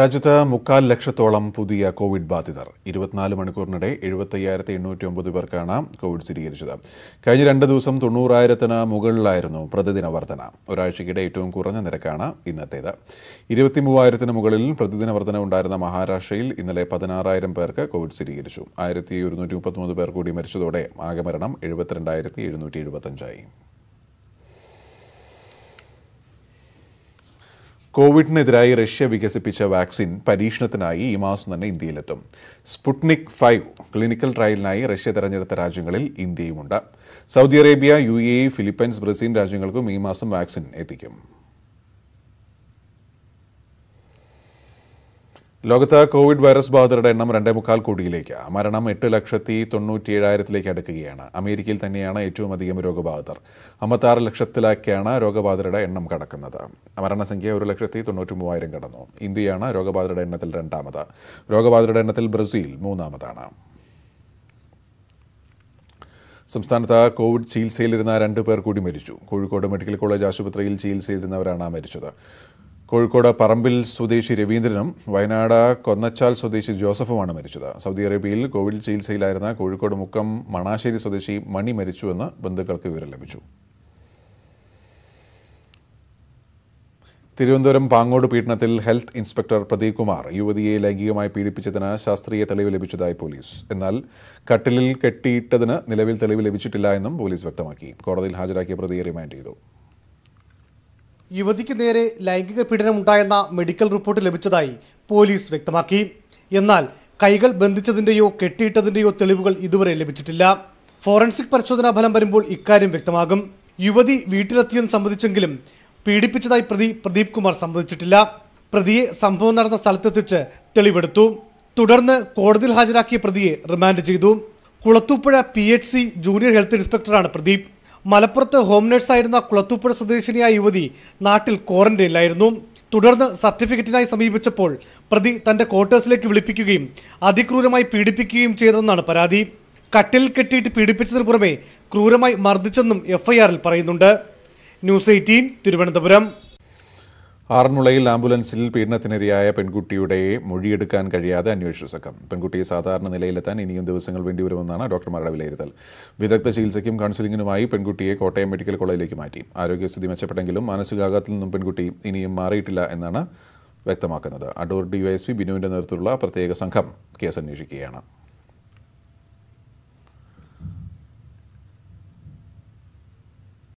രാജ്യത്ത് മുക്കാൽ ലക്ഷത്തോളം പുതിയ കോവിഡ് ബാധിതർ ഇരുപത്തിനാല് മണിക്കൂറിനിടെ എഴുപത്തയ്യായിരത്തി എണ്ണൂറ്റി ഒമ്പത് പേർക്കാണ് കോവിഡ് സ്ഥിരീകരിച്ചത് കഴിഞ്ഞ രണ്ട് ദിവസം തൊണ്ണൂറായിരത്തിന് മുകളിലായിരുന്നു പ്രതിദിന വർധന ഒരാഴ്ചയ്ക്കിടെ ഏറ്റവും കുറഞ്ഞ നിരക്കാണ് ഇന്നത്തേത് ഇരുപത്തി മൂവായിരത്തിന് മുകളിൽ പ്രതിദിന വർധന ഉണ്ടായിരുന്ന മഹാരാഷ്ട്രയിൽ ഇന്നലെ പതിനാറായിരം പേർക്ക് കോവിഡ് സ്ഥിരീകരിച്ചു ആയിരത്തി ഒരുന്നൂറ്റി മുപ്പത്തിമൂന്ന് പേർ കൂടി മരിച്ചതോടെ ആകെ മരണം എഴുപത്തിരണ്ടായിരത്തി എഴുന്നൂറ്റി എഴുപത്തഞ്ചായി കോവിഡിനെതിരായി റഷ്യ വികസിപ്പിച്ച വാക്സിൻ പരീക്ഷണത്തിനായി ഈ മാസം തന്നെ ഇന്ത്യയിലെത്തും സ്പുട്നിക് ഫൈവ് ക്ലിനിക്കൽ ട്രയലിനായി റഷ്യ തെരഞ്ഞെടുത്ത രാജ്യങ്ങളിൽ ഇന്ത്യയുമുണ്ട് Saudi Arabia U A Philippines Brazil രാജ്യങ്ങൾക്കും ഈ മാസം വാക്സിൻ എത്തിക്കും ലോകത്ത് കോവിഡ് വൈറസ് ബാധിതരുടെ എണ്ണം രണ്ടേ മുക്കാൽ കോടിയിലേക്ക് മരണം എട്ട് ലക്ഷത്തി തൊണ്ണൂറ്റി ഏഴായിരത്തിലേക്ക് അടുക്കുകയാണ് അമേരിക്കയിൽ തന്നെയാണ് ഏറ്റവും അധികം രോഗബാധിതർ അമ്പത്താറ് ലക്ഷത്തിലേക്കാണ് രോഗബാധിതരുടെ എണ്ണം കടക്കുന്നത് മരണസംഖ്യ ഒരു ലക്ഷത്തി തൊണ്ണൂറ്റി മൂവായിരം കടന്നു ഇന്ത്യയാണ് രോഗബാധിതരുടെ എണ്ണത്തിൽ രണ്ടാമത് രോഗബാധിതരുടെ എണ്ണത്തിൽ ബ്രസീൽ മൂന്നാമതാണ് സംസ്ഥാനത്ത് കോവിഡ് ചികിത്സയിലിരുന്ന രണ്ട് പേർ കൂടി മരിച്ചു കോഴിക്കോട് മെഡിക്കൽ കോളേജ് ആശുപത്രിയിൽ ചികിത്സയിലിരുന്നവരാണ് മരിച്ചത് കോഴിക്കോട് പറമ്പിൽ സ്വദേശി രവീന്ദ്രനും വയനാട് കൊന്നച്ചാൽ സ്വദേശി ജോസഫുമാണ് മരിച്ചത് സൗദി അറേബ്യയിൽ കോവിഡ് ചികിത്സയിലായിരുന്ന കോഴിക്കോട് മുക്കം മണാശ്ശേരി സ്വദേശി മണി മരിച്ചുവെന്ന് ബന്ധുക്കൾക്ക് വിവരം ലഭിച്ചു തിരുവനന്തപുരം പാങ്ങോട് പീഡനത്തിൽ ഹെൽത്ത് ഇൻസ്പെക്ടർ പ്രദീപ് കുമാർ യുവതിയെ ലൈംഗികമായി പീഡിപ്പിച്ചതിന് ശാസ്ത്രീയ തെളിവ് ലഭിച്ചതായി പോലീസ് എന്നാൽ കട്ടിലിൽ കെട്ടിയിട്ടതിന് നിലവിൽ തെളിവ് ലഭിച്ചിട്ടില്ല എന്നും പോലീസ് വ്യക്തമാക്കി കോടതിയിൽ ഹാജരാക്കിയ പ്രതിയെ റിമാൻഡ് ചെയ്തു യുവതിക്ക് നേരെ ലൈംഗിക പീഡനമുണ്ടായെന്ന മെഡിക്കൽ റിപ്പോർട്ട് ലഭിച്ചതായി പോലീസ് വ്യക്തമാക്കി എന്നാൽ കൈകൾ ബന്ധിച്ചതിൻ്റെയോ കെട്ടിയിട്ടതിൻ്റെയോ തെളിവുകൾ ഇതുവരെ ലഭിച്ചിട്ടില്ല ഫോറൻസിക് പരിശോധനാ ഫലം വരുമ്പോൾ ഇക്കാര്യം വ്യക്തമാകും യുവതി വീട്ടിലെത്തിയെന്ന് സംബന്ധിച്ചെങ്കിലും പീഡിപ്പിച്ചതായി പ്രതി പ്രദീപ് കുമാർ സംബന്ധിച്ചിട്ടില്ല പ്രതിയെ സംഭവം നടന്ന സ്ഥലത്തെത്തിച്ച് തെളിവെടുത്തു തുടർന്ന് കോടതിയിൽ ഹാജരാക്കിയ പ്രതിയെ റിമാൻഡ് ചെയ്തു Kulathupuzha P H C junior health ഇൻസ്പെക്ടറാണ് പ്രദീപ് മലപ്പുറത്ത് ഹോം ആയിരുന്ന കുളത്തൂപ്പുഴ സ്വദേശിനിയായ യുവതി നാട്ടിൽ ക്വാറന്റൈനിലായിരുന്നു തുടർന്ന് സർട്ടിഫിക്കറ്റിനായി സമീപിച്ചപ്പോൾ പ്രതി തന്റെ ക്വാർട്ടേഴ്സിലേക്ക് വിളിപ്പിക്കുകയും അതിക്രൂരമായി പീഡിപ്പിക്കുകയും ചെയ്തെന്നാണ് പരാതി കട്ടിൽ കെട്ടിയിട്ട് പീഡിപ്പിച്ചതിന് പുറമെ ക്രൂരമായി മർദ്ദിച്ചെന്നും എഫ്ഐആറിൽ പറയുന്നുണ്ട് ന്യൂസ് എയ്റ്റീൻ തിരുവനന്തപുരം ആറന്മുളയിൽ ആംബുലൻസിൽ പീഡനത്തിനിരയായ പെൺകുട്ടിയുടെ മൊഴിയെടുക്കാൻ കഴിയാതെ അന്വേഷിച്ച സംഘം പെൺകുട്ടിയെ സാധാരണ നിലയിലെത്താൻ ഇനിയും ദിവസങ്ങൾ വേണ്ടിവരുമെന്നാണ് ഡോക്ടർമാരുടെ വിലയിരുത്തൽ വിദഗ്ധ ചികിത്സയ്ക്കും കൗൺസിലിംഗിനുമായി പെൺകുട്ടിയെ കോട്ടയം മെഡിക്കൽ കോളേജിലേക്ക് മാറ്റി ആരോഗ്യസ്ഥിതി മെച്ചപ്പെട്ടെങ്കിലും മാനസികാഘാതത്തിൽ നിന്നും പെൺകുട്ടി ഇനിയും മാറിയിട്ടില്ല എന്നാണ് വ്യക്തമാക്കുന്നത് അടൂർ ഡിവൈഎസ്പി ബിനുവിന്റെ നേതൃത്വത്തിലുള്ള പ്രത്യേക സംഘം കേസ് അന്വേഷിക്കുകയാണ്